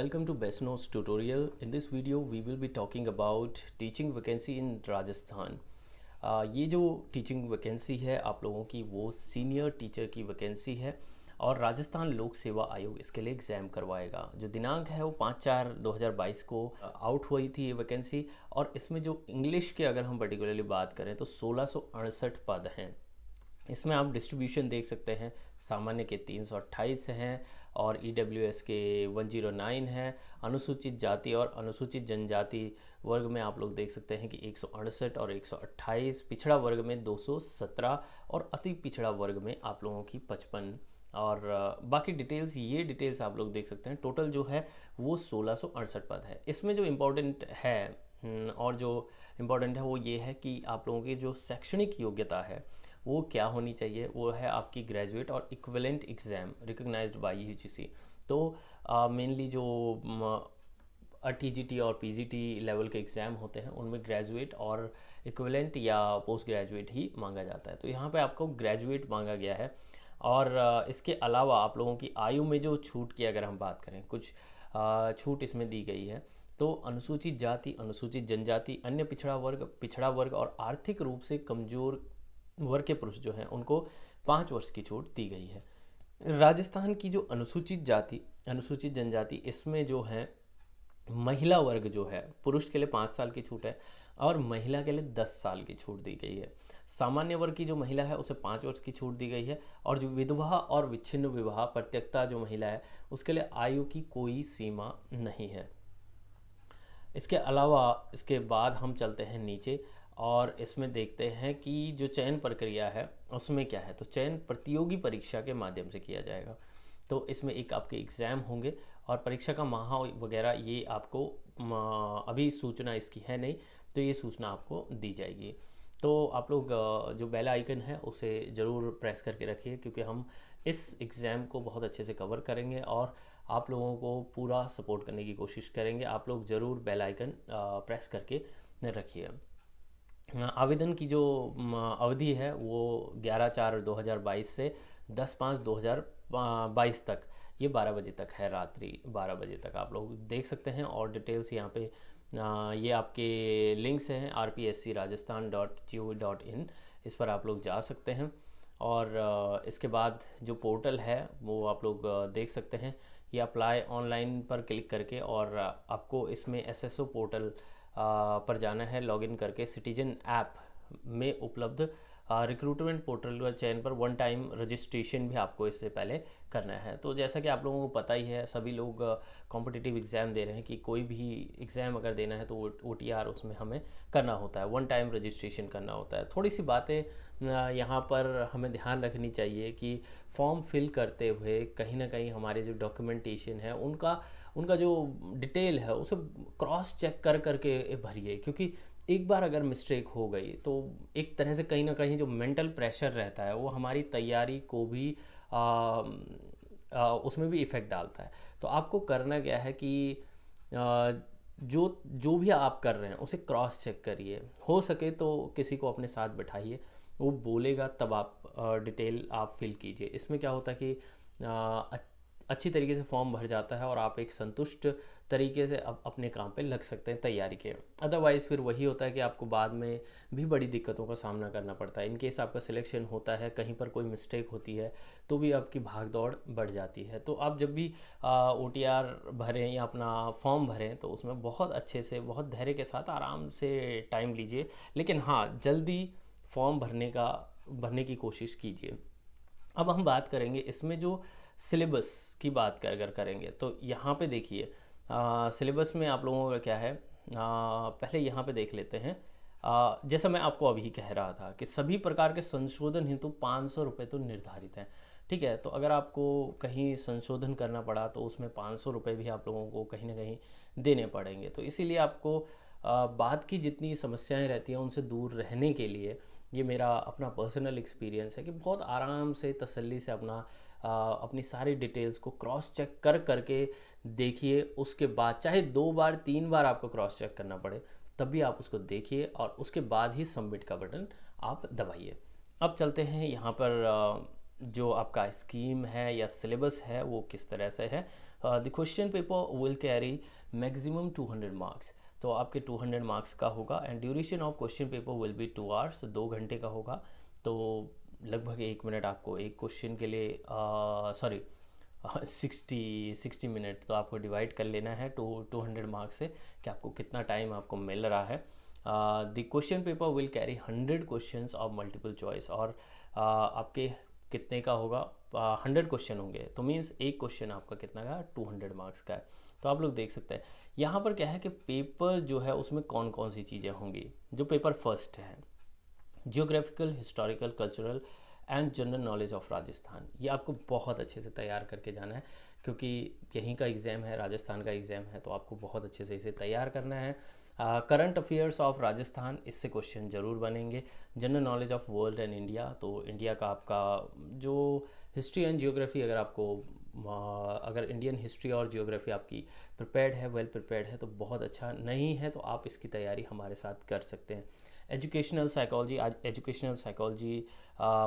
welcome to best notes tutorial in this video we will be talking about teaching vacancy in rajasthan uh, ये जो teaching vacancy है आप लोगों की वो सीनियर टीचर की वैकेंसी है और राजस्थान लोक सेवा आयोग इसके लिए एग्ज़ाम करवाएगा जो दिनांक है वो पाँच चार 2022 को आउट uh, हुई थी ये वैकेंसी और इसमें जो इंग्लिश के अगर हम पर्टिकुलरली बात करें तो सोलह पद हैं इसमें आप डिस्ट्रीब्यूशन देख सकते हैं सामान्य के अट्ठाईस हैं और ई e के 109 हैं अनुसूचित जाति और अनुसूचित जनजाति वर्ग में आप लोग देख सकते हैं कि एक और 128 पिछड़ा वर्ग में 217 और अति पिछड़ा वर्ग में आप लोगों की 55 और बाकी डिटेल्स ये डिटेल्स आप लोग देख सकते हैं टोटल जो है वो सोलह पद है इसमें जो इम्पोर्टेंट है हम्म, और जो इम्पोर्टेंट है वो ये है कि आप लोगों की जो शैक्षणिक योग्यता है वो क्या होनी चाहिए वो है आपकी ग्रेजुएट और equivalent exam recognise by U तो मेनली जो टी जी टी और पी जी टी लेवल के एग्ज़ाम होते हैं उनमें ग्रेजुएट और इक्वलेंट या पोस्ट ग्रेजुएट ही मांगा जाता है तो यहाँ पे आपको ग्रेजुएट मांगा गया है और इसके अलावा आप लोगों की आयु में जो छूट की अगर हम बात करें कुछ छूट इसमें दी गई है तो अनुसूचित जाति अनुसूचित जनजाति अन्य पिछड़ा वर्ग पिछड़ा वर्ग और आर्थिक रूप से कमज़ोर वर्ग के पुरुष जो हैं उनको पाँच वर्ष की छूट दी गई है राजस्थान की जो अनुसूचित जाति अनुसूचित जनजाति इसमें जो है महिला वर्ग जो है पुरुष के लिए पाँच साल की छूट है और महिला के लिए दस साल की छूट दी गई है सामान्य वर्ग की जो महिला है उसे पाँच वर्ष की छूट दी गई है और जो विधवा और विच्छिन्न विवाह प्रत्यक्षता जो महिला है उसके लिए आयु की कोई सीमा नहीं है इसके अलावा इसके बाद हम चलते हैं नीचे और इसमें देखते हैं कि जो चयन प्रक्रिया है उसमें क्या है तो चयन प्रतियोगी परीक्षा के माध्यम से किया जाएगा तो इसमें एक आपके एग्ज़ाम होंगे और परीक्षा का माह वगैरह ये आपको अभी सूचना इसकी है नहीं तो ये सूचना आपको दी जाएगी तो आप लोग जो बेल आइकन है उसे ज़रूर प्रेस करके रखिए क्योंकि हम इस एग्ज़ाम को बहुत अच्छे से कवर करेंगे और आप लोगों को पूरा सपोर्ट करने की कोशिश करेंगे आप लोग ज़रूर बेल आइकन प्रेस करके रखिए हाँ, आवेदन की जो अवधि है वो 11 चार 2022 से 10 पाँच 2022 तक ये 12 बजे तक है रात्रि 12 बजे तक आप लोग देख सकते हैं और डिटेल्स यहाँ पे ये आपके लिंक्स हैं R P S C Rajasthan dot G O dot in इस पर आप लोग जा सकते हैं और इसके बाद जो पोर्टल है वो आप लोग देख सकते हैं ये अप्लाई ऑनलाइन पर क्लिक करके और आपको इसमें एस एस ओ पोर्टल पर जाना है लॉगिन करके सिटीजन ऐप में उपलब्ध रिक्रूटमेंट पोर्टल का चयन पर वन टाइम रजिस्ट्रेशन भी आपको इससे पहले करना है तो जैसा कि आप लोगों को पता ही है सभी लोग कॉम्पिटिटिव एग्ज़ाम दे रहे हैं कि कोई भी एग्ज़ाम अगर देना है तो ओ टी आर उसमें हमें करना होता है वन टाइम रजिस्ट्रेशन करना होता है थोड़ी सी बातें यहाँ पर हमें ध्यान रखनी चाहिए कि फॉर्म फिल करते हुए कहीं ना कहीं हमारे जो डॉक्यूमेंटेशन है उनका उनका जो डिटेल है उसे क्रॉस चेक कर करके भरिए क्योंकि एक बार अगर मिस्टेक हो गई तो एक तरह से कहीं ना कहीं जो मेंटल प्रेशर रहता है वो हमारी तैयारी को भी आ, आ, उसमें भी इफ़ेक्ट डालता है तो आपको करना क्या है कि आ, जो जो भी आप कर रहे हैं उसे क्रॉस चेक करिए हो सके तो किसी को अपने साथ बिठाइए वो बोलेगा तब आप डिटेल आप फिल कीजिए इसमें क्या होता है कि अच्छी तरीके से फॉर्म भर जाता है और आप एक संतुष्ट तरीके से अप, अपने काम पे लग सकते हैं तैयारी के अदरवाइज़ फिर वही होता है कि आपको बाद में भी बड़ी दिक्कतों का सामना करना पड़ता है इनकेस आपका सिलेक्शन होता है कहीं पर कोई मिस्टेक होती है तो भी आपकी भाग दौड़ बढ़ जाती है तो आप जब भी ओ टी आर भरें या अपना फॉर्म भरें तो उसमें बहुत अच्छे से बहुत धैर्य के साथ आराम से टाइम लीजिए लेकिन हाँ जल्दी फॉर्म भरने का भरने की कोशिश कीजिए अब हम बात करेंगे इसमें जो सिलेबस की बात कर अगर करेंगे तो यहाँ पे देखिए सिलेबस में आप लोगों का क्या है आ, पहले यहाँ पे देख लेते हैं आ, जैसा मैं आपको अभी कह रहा था कि सभी प्रकार के संशोधन हेतु पाँच सौ रुपये तो निर्धारित हैं ठीक है तो अगर आपको कहीं संशोधन करना पड़ा तो उसमें पाँच सौ रुपये भी आप लोगों को कहीं ना कहीं देने पड़ेंगे तो इसीलिए आपको बात की जितनी समस्याएं रहती हैं उनसे दूर रहने के लिए ये मेरा अपना पर्सनल एक्सपीरियंस है कि बहुत आराम से तसल्ली से अपना अपनी सारी डिटेल्स को क्रॉस चेक कर करके देखिए उसके बाद चाहे दो बार तीन बार आपको क्रॉस चेक करना पड़े तब भी आप उसको देखिए और उसके बाद ही सबमिट का बटन आप दबाइए अब चलते हैं यहाँ पर जो आपका स्कीम है या सिलेबस है वो किस तरह से है the question paper will carry maximum 200 marks तो आपके 200 मार्क्स का होगा and duration of question paper will be two hours दो घंटे का होगा तो लगभग एक मिनट आपको एक क्वेश्चन के लिए सॉरी सिक्सटी सिक्सटी मिनट तो आपको डिवाइड कर लेना है टू टू हंड्रेड मार्क्स से कि आपको कितना टाइम आपको मिल रहा है the question paper will carry hundred question of multiple choice और uh, आपके कितने का होगा हंड्रेड uh, क्वेश्चन होंगे तो मीन्स एक क्वेश्चन आपका कितना का टू हंड्रेड मार्क्स का है तो आप लोग देख सकते हैं यहाँ पर क्या है कि पेपर जो है उसमें कौन कौन सी चीज़ें होंगी जो पेपर फर्स्ट है geographical historical cultural and general knowledge of Rajasthan ये आपको बहुत अच्छे से तैयार करके जाना है क्योंकि यहीं का एग्ज़ाम है राजस्थान का एग्ज़ाम है तो आपको बहुत अच्छे से इसे तैयार करना है करंट अफेयर्स ऑफ राजस्थान इससे क्वेश्चन ज़रूर बनेंगे general knowledge of world and India तो इंडिया का आपका जो हिस्ट्री एंड जियोग्राफी अगर आपको अगर इंडियन हिस्ट्री और जियोग्राफी आपकी प्रिपेयर्ड है वेल well प्रिपेयर्ड है तो बहुत अच्छा नहीं है तो आप इसकी तैयारी हमारे साथ कर सकते हैं एजुकेशनल साइकोलॉजी आज एजुकेशनल साइकोलॉजी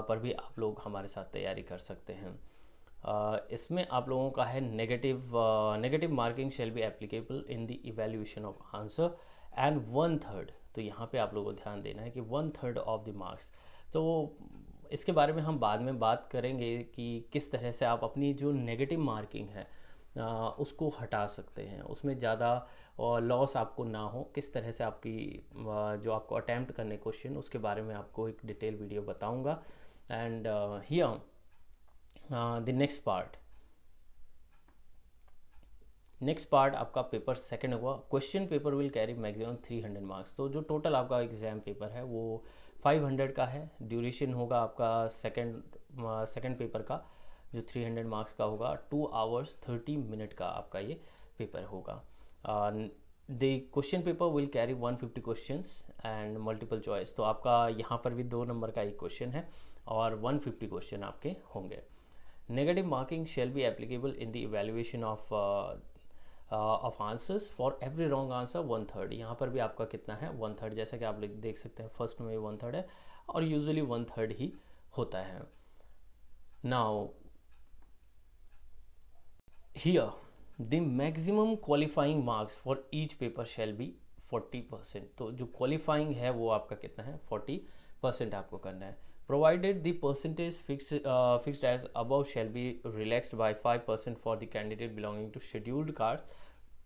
पर भी आप लोग हमारे साथ तैयारी कर सकते हैं इसमें आप लोगों का है negative negative marking shall be applicable in the evaluation of answer and one third तो यहाँ पे आप लोगों को ध्यान देना है कि one third of the marks तो इसके बारे में हम बाद में बात करेंगे कि किस तरह से आप अपनी जो नेगेटिव मार्किंग है उसको हटा सकते हैं उसमें ज़्यादा लॉस आपको ना हो किस तरह से आपकी जो आपको अटैम्प्ट करने क्वेश्चन उसके बारे में आपको एक डिटेल वीडियो बताऊंगा and here the next part next part आपका पेपर सेकंड हुआ question paper will carry maximum 300 marks तो जो टोटल आपका एग्जाम पेपर है वो 500 का है ड्यूरेशन होगा आपका सेकंड सेकंड पेपर का जो 300 मार्क्स का होगा टू आवर्स 30 मिनट का आपका ये पेपर होगा the question paper will carry 150 question and multiple choice तो आपका यहाँ पर भी दो नंबर का एक क्वेश्चन है और 150 क्वेश्चन आपके होंगे negative marking shall be applicable in the evaluation of of answers for every wrong answer one third यहाँ पर भी आपका कितना है वन थर्ड जैसा कि आप देख सकते हैं फर्स्ट में वन थर्ड है और यूजली वन थर्ड ही होता है now here the maximum qualifying marks for each paper shall be 40 percent तो जो qualifying है वो आपका कितना है 40 percent आपको करना है provided the percentage fixed uh, fixed as above shall be relaxed by 5% percent for the candidate belonging to scheduled cards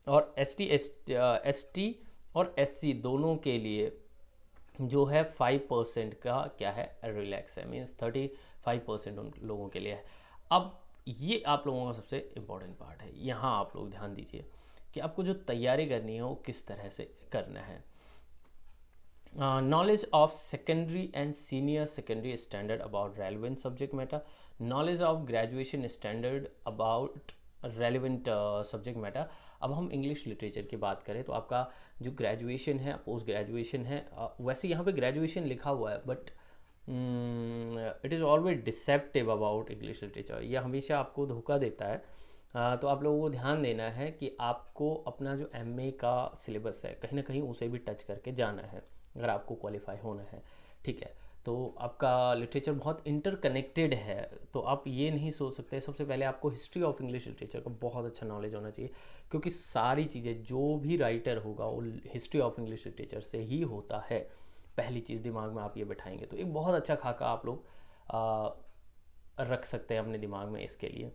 और एस टी एस टी और एस सी दोनों के लिए जो है फाइव परसेंट का क्या है रिलैक्स है मीन्स थर्टी फाइव परसेंट उन लोगों के लिए है अब ये आप लोगों का सबसे इम्पॉर्टेंट पार्ट है यहाँ आप लोग ध्यान दीजिए कि आपको जो तैयारी करनी है वो किस तरह से करना है knowledge of secondary and senior secondary standard about relevant subject matter knowledge of graduation standard about relevant subject matter अब हम इंग्लिश लिटरेचर की बात करें तो आपका जो ग्रेजुएशन है पोस्ट ग्रेजुएशन है uh, वैसे यहाँ पे ग्रेजुएशन लिखा हुआ है but uh, it is always deceptive about English literature यह हमेशा आपको धोखा देता है uh, तो आप लोगों को ध्यान देना है कि आपको अपना जो एम का सिलेबस है कहीं ना कहीं उसे भी टच करके जाना है अगर आपको क्वालिफाई होना है ठीक है तो आपका लिटरेचर बहुत इंटरकनेक्टेड है तो आप ये नहीं सोच सकते सबसे पहले आपको हिस्ट्री ऑफ इंग्लिश लिटरेचर का बहुत अच्छा नॉलेज होना चाहिए क्योंकि सारी चीज़ें जो भी राइटर होगा वो हिस्ट्री ऑफ इंग्लिश लिटरेचर से ही होता है पहली चीज़ दिमाग में आप ये बैठाएंगे तो एक बहुत अच्छा खाका आप लोग रख सकते हैं अपने दिमाग में इसके लिए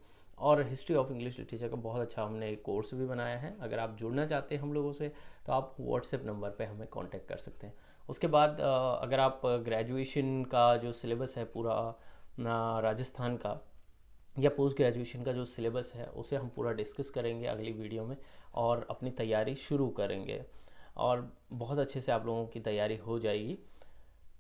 और हिस्ट्री ऑफ इंग्लिश लिटरेचर का बहुत अच्छा हमने एक कोर्स भी बनाया है अगर आप जुड़ना चाहते हैं हम लोगों से तो आप व्हाट्सएप नंबर पर हमें कॉन्टेक्ट कर सकते हैं उसके बाद अगर आप ग्रेजुएशन का जो सिलेबस है पूरा राजस्थान का या पोस्ट ग्रेजुएशन का जो सिलेबस है उसे हम पूरा डिस्कस करेंगे अगली वीडियो में और अपनी तैयारी शुरू करेंगे और बहुत अच्छे से आप लोगों की तैयारी हो जाएगी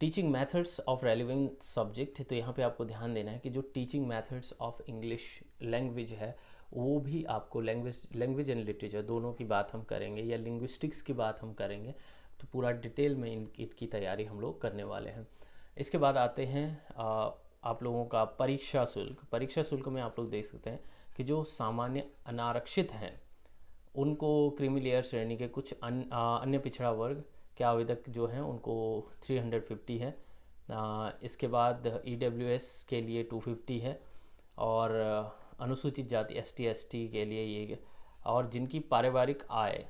teaching methods of relevant subject तो यहाँ पे आपको ध्यान देना है कि जो teaching methods of English language है वो भी आपको लैंग्वेज लैंग्वेज एंड लिटरेचर दोनों की बात हम करेंगे या लिंग्विस्टिक्स की बात हम करेंगे तो पूरा डिटेल में इन इनकी तैयारी हम लोग करने वाले हैं इसके बाद आते हैं आ, आप लोगों का परीक्षा शुल्क परीक्षा शुल्क में आप लोग देख सकते हैं कि जो सामान्य अनारक्षित हैं उनको क्रीमी लेयर श्रेणी के कुछ अन्य पिछड़ा वर्ग के आवेदक जो हैं उनको 350 है इसके बाद ई e के लिए 250 है और अनुसूचित जाति एस टी के लिए ये और जिनकी पारिवारिक आय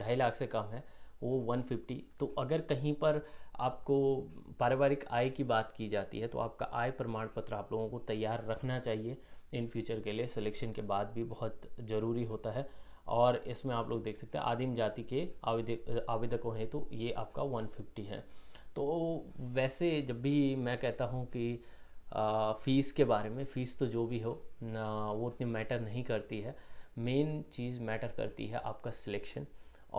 ढाई लाख से कम है वो 150 तो अगर कहीं पर आपको पारिवारिक आय की बात की जाती है तो आपका आय प्रमाण पत्र आप लोगों को तैयार रखना चाहिए इन फ्यूचर के लिए सिलेक्शन के बाद भी बहुत ज़रूरी होता है और इसमें आप लोग देख सकते हैं आदिम जाति के आवेदक आवेदकों हैं तो ये आपका 150 है तो वैसे जब भी मैं कहता हूँ कि फ़ीस के बारे में फ़ीस तो जो भी हो वो उतनी मैटर नहीं करती है मेन चीज़ मैटर करती है आपका सिलेक्शन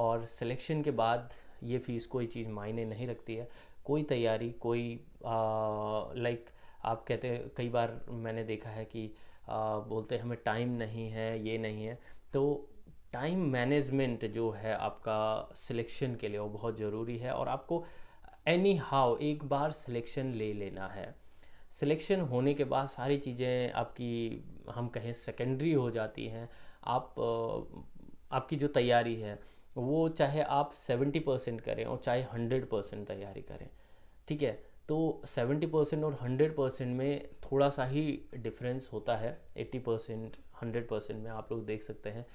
और सिलेक्शन के बाद ये फ़ीस कोई चीज़ मायने नहीं रखती है कोई तैयारी कोई लाइक आप कहते हैं कई बार मैंने देखा है कि आ, बोलते हैं हमें टाइम नहीं है ये नहीं है तो टाइम मैनेजमेंट जो है आपका सिलेक्शन के लिए वो बहुत ज़रूरी है और आपको एनी हाउ एक बार सिलेक्शन ले लेना है सिलेक्शन होने के बाद सारी चीज़ें आपकी हम कहें सेकेंडरी हो जाती हैं आप आपकी जो तैयारी है वो चाहे आप सेवेंटी परसेंट करें और चाहे हंड्रेड परसेंट तैयारी करें ठीक है तो सेवेंटी परसेंट और हंड्रेड परसेंट में थोड़ा सा ही डिफरेंस होता है एट्टी परसेंट हंड्रेड परसेंट में आप लोग देख सकते हैं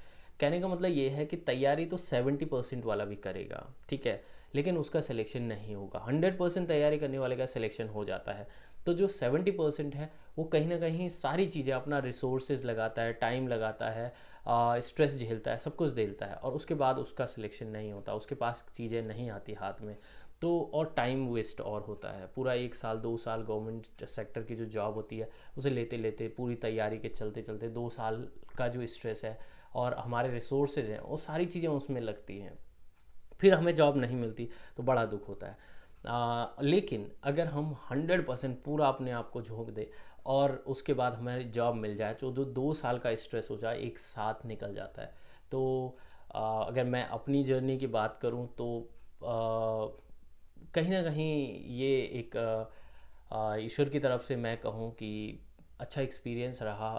कहने का मतलब ये है कि तैयारी तो 70 परसेंट वाला भी करेगा ठीक है लेकिन उसका सिलेक्शन नहीं होगा 100 परसेंट तैयारी करने वाले का सिलेक्शन हो जाता है तो जो 70 परसेंट है वो कहीं ना कहीं सारी चीज़ें अपना रिसोर्सेज लगाता है टाइम लगाता है स्ट्रेस झेलता है सब कुछ झेलता है और उसके बाद उसका सिलेक्शन नहीं होता उसके पास चीज़ें नहीं आती हाथ में तो और टाइम वेस्ट और होता है पूरा एक साल दो साल गवर्नमेंट सेक्टर की जो जॉब होती है उसे लेते लेते पूरी तैयारी के चलते चलते दो साल का जो स्ट्रेस है और हमारे रिसोर्सेज हैं वो सारी चीज़ें उसमें लगती हैं फिर हमें जॉब नहीं मिलती तो बड़ा दुख होता है आ, लेकिन अगर हम 100 परसेंट पूरा अपने आप को झोंक दे और उसके बाद हमें जॉब मिल जाए तो जो दो साल का स्ट्रेस हो जाए एक साथ निकल जाता है तो आ, अगर मैं अपनी जर्नी की बात करूं तो कहीं ना कहीं ये एक ईश्वर की तरफ से मैं कहूं कि अच्छा एक्सपीरियंस रहा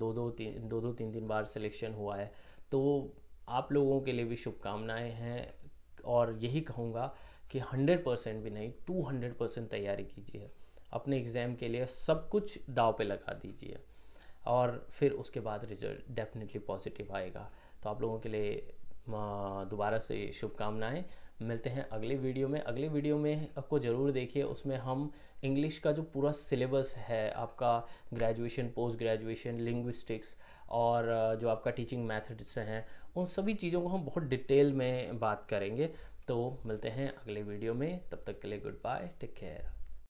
दो दो तीन दो दो तीन तीन बार सिलेक्शन हुआ है तो आप लोगों के लिए भी शुभकामनाएँ हैं और यही कहूँगा कि हंड्रेड परसेंट भी नहीं टू हंड्रेड परसेंट तैयारी कीजिए अपने एग्ज़ाम के लिए सब कुछ दाव पे लगा दीजिए और फिर उसके बाद रिजल्ट डेफिनेटली पॉजिटिव आएगा तो आप लोगों के लिए दोबारा से शुभकामनाएं मिलते हैं अगले वीडियो में अगले वीडियो में आपको ज़रूर देखिए उसमें हम इंग्लिश का जो पूरा सिलेबस है आपका ग्रेजुएशन पोस्ट ग्रेजुएशन लिंग्विस्टिक्स और जो आपका टीचिंग मैथड्स हैं उन सभी चीज़ों को हम बहुत डिटेल में बात करेंगे तो मिलते हैं अगले वीडियो में तब तक के लिए गुड बाय टेक केयर